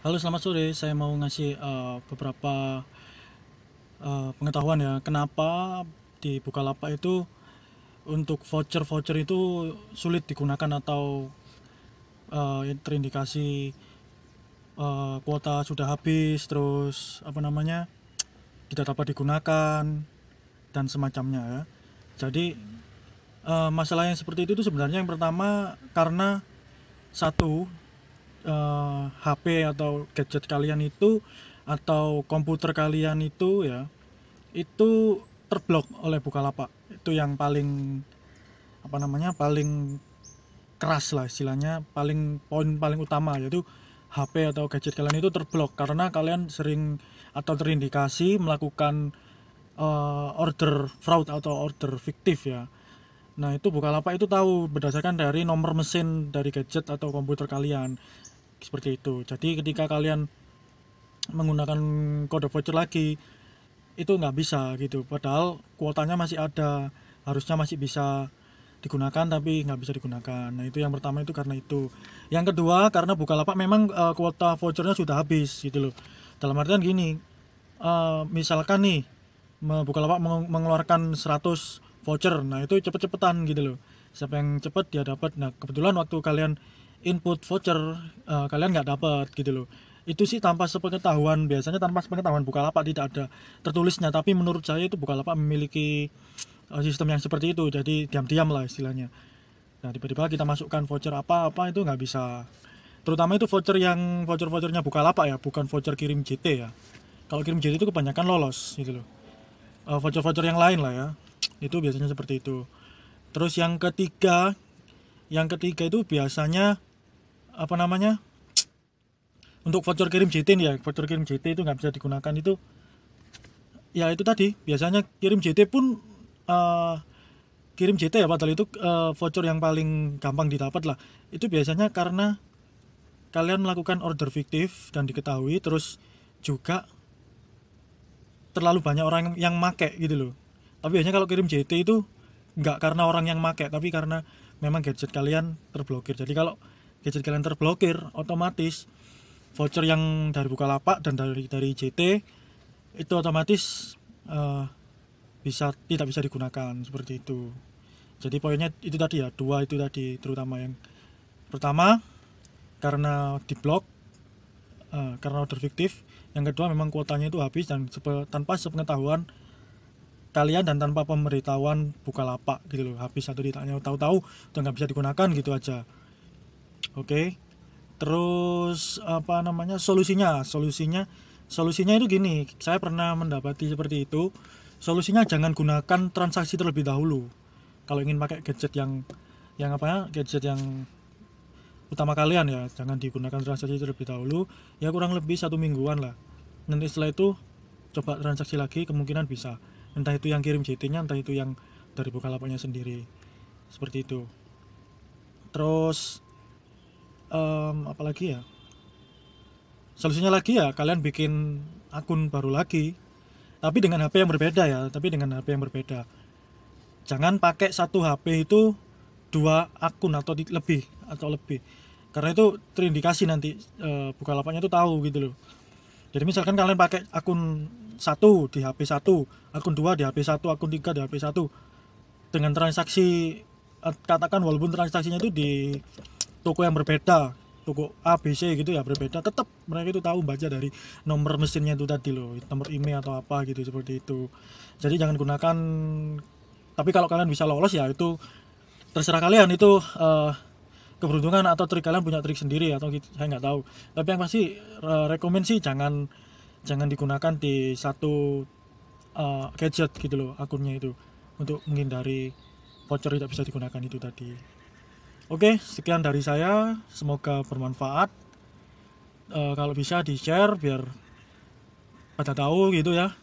Halo selamat sore, saya mau ngasih uh, beberapa uh, pengetahuan ya kenapa di Bukalapak itu untuk voucher-voucher itu sulit digunakan atau uh, terindikasi uh, kuota sudah habis terus apa namanya tidak dapat digunakan dan semacamnya ya. Jadi uh, masalah yang seperti itu, itu sebenarnya yang pertama karena satu uh, eh, HP atau gadget kalian itu atau komputer kalian itu ya itu terblok oleh Bukalapak. Itu yang paling apa namanya? paling keras lah istilahnya, paling poin paling utama yaitu HP atau gadget kalian itu terblok karena kalian sering atau terindikasi melakukan uh, order fraud atau order fiktif ya. Nah, itu Bukalapak itu tahu berdasarkan dari nomor mesin dari gadget atau komputer kalian seperti itu jadi ketika kalian menggunakan kode voucher lagi itu nggak bisa gitu padahal kuotanya masih ada harusnya masih bisa digunakan tapi nggak bisa digunakan. Nah itu yang pertama itu karena itu. Yang kedua karena buka lapak memang uh, kuota vouchernya sudah habis gitu loh. Dalam artian gini, uh, misalkan nih buka Bukalapak mengeluarkan 100 voucher, nah itu cepet-cepetan gitu loh. Siapa yang cepet dia dapat. Nah kebetulan waktu kalian input voucher uh, kalian nggak dapat gitu loh itu sih tanpa sepengetahuan biasanya tanpa sepengetahuan buka lapak tidak ada tertulisnya tapi menurut saya itu buka lapak memiliki uh, sistem yang seperti itu jadi diam-diam lah istilahnya nah tiba-tiba kita masukkan voucher apa-apa itu nggak bisa terutama itu voucher yang voucher-vouchernya lapak ya bukan voucher kirim JT ya kalau kirim JT itu kebanyakan lolos gitu loh uh, voucher-voucher yang lain lah ya itu biasanya seperti itu terus yang ketiga yang ketiga itu biasanya apa namanya untuk voucher kirim JT nih ya voucher kirim JT itu nggak bisa digunakan itu ya itu tadi biasanya kirim JT pun uh, kirim JT ya padahal itu uh, voucher yang paling gampang didapat lah itu biasanya karena kalian melakukan order fiktif dan diketahui terus juga terlalu banyak orang yang make gitu loh tapi biasanya kalau kirim JT itu nggak karena orang yang make tapi karena memang gadget kalian terblokir jadi kalau gadget kalian terblokir otomatis voucher yang dari Bukalapak dan dari dari JT itu otomatis uh, bisa tidak bisa digunakan seperti itu. Jadi poinnya itu tadi ya, dua itu tadi terutama yang pertama karena diblok uh, eh, karena order fiktif, yang kedua memang kuotanya itu habis dan sepe, tanpa sepengetahuan kalian dan tanpa pemberitahuan buka lapak gitu loh habis atau tidaknya tahu-tahu itu nggak bisa digunakan gitu aja oke terus apa namanya solusinya solusinya solusinya itu gini saya pernah mendapati seperti itu solusinya jangan gunakan transaksi terlebih dahulu kalau ingin pakai gadget yang yang apa ya gadget yang utama kalian ya jangan digunakan transaksi terlebih dahulu ya kurang lebih satu mingguan lah nanti setelah itu coba transaksi lagi kemungkinan bisa entah itu yang kirim JT-nya entah itu yang dari bukalapaknya sendiri seperti itu terus um, apalagi ya solusinya lagi ya kalian bikin akun baru lagi tapi dengan HP yang berbeda ya tapi dengan HP yang berbeda jangan pakai satu HP itu dua akun atau lebih atau lebih karena itu terindikasi nanti e, eh, lapaknya itu tahu gitu loh jadi misalkan kalian pakai akun satu di HP satu akun dua di HP satu akun tiga di HP satu dengan transaksi eh, katakan walaupun transaksinya itu di toko yang berbeda toko A B C gitu ya berbeda tetap mereka itu tahu baca dari nomor mesinnya itu tadi loh nomor IMEI atau apa gitu seperti itu jadi jangan gunakan tapi kalau kalian bisa lolos ya itu terserah kalian itu uh, keberuntungan atau trik kalian punya trik sendiri atau gitu, saya nggak tahu tapi yang pasti uh, rekomend sih jangan jangan digunakan di satu uh, gadget gitu loh akunnya itu untuk menghindari voucher tidak bisa digunakan itu tadi Oke, sekian dari saya. Semoga bermanfaat. E, kalau bisa di-share biar pada tahu gitu ya.